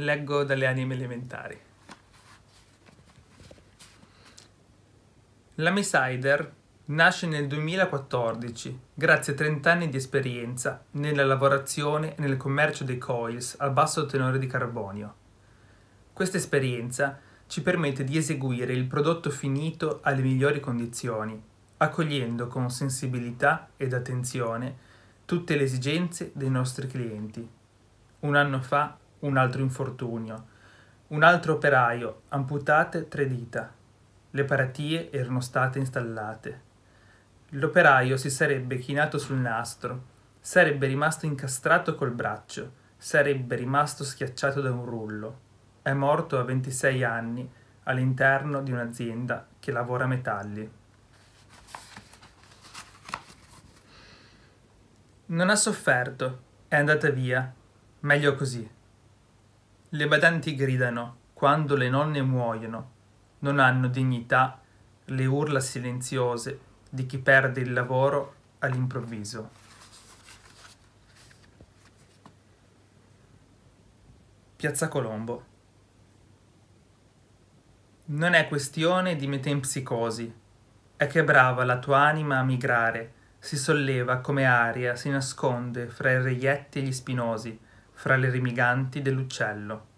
Leggo dalle anime elementari. La Mesider nasce nel 2014 grazie a 30 anni di esperienza nella lavorazione e nel commercio dei coils a basso tenore di carbonio. Questa esperienza ci permette di eseguire il prodotto finito alle migliori condizioni, accogliendo con sensibilità ed attenzione tutte le esigenze dei nostri clienti. Un anno fa un altro infortunio. Un altro operaio, amputate tre dita. Le paratie erano state installate. L'operaio si sarebbe chinato sul nastro, sarebbe rimasto incastrato col braccio, sarebbe rimasto schiacciato da un rullo. È morto a 26 anni all'interno di un'azienda che lavora metalli. Non ha sofferto, è andata via. Meglio così. Le badanti gridano quando le nonne muoiono, non hanno dignità le urla silenziose di chi perde il lavoro all'improvviso. Piazza Colombo. Non è questione di metempsicosi, è che brava la tua anima a migrare, si solleva come aria, si nasconde fra i reietti e gli spinosi, fra le rimiganti dell'uccello.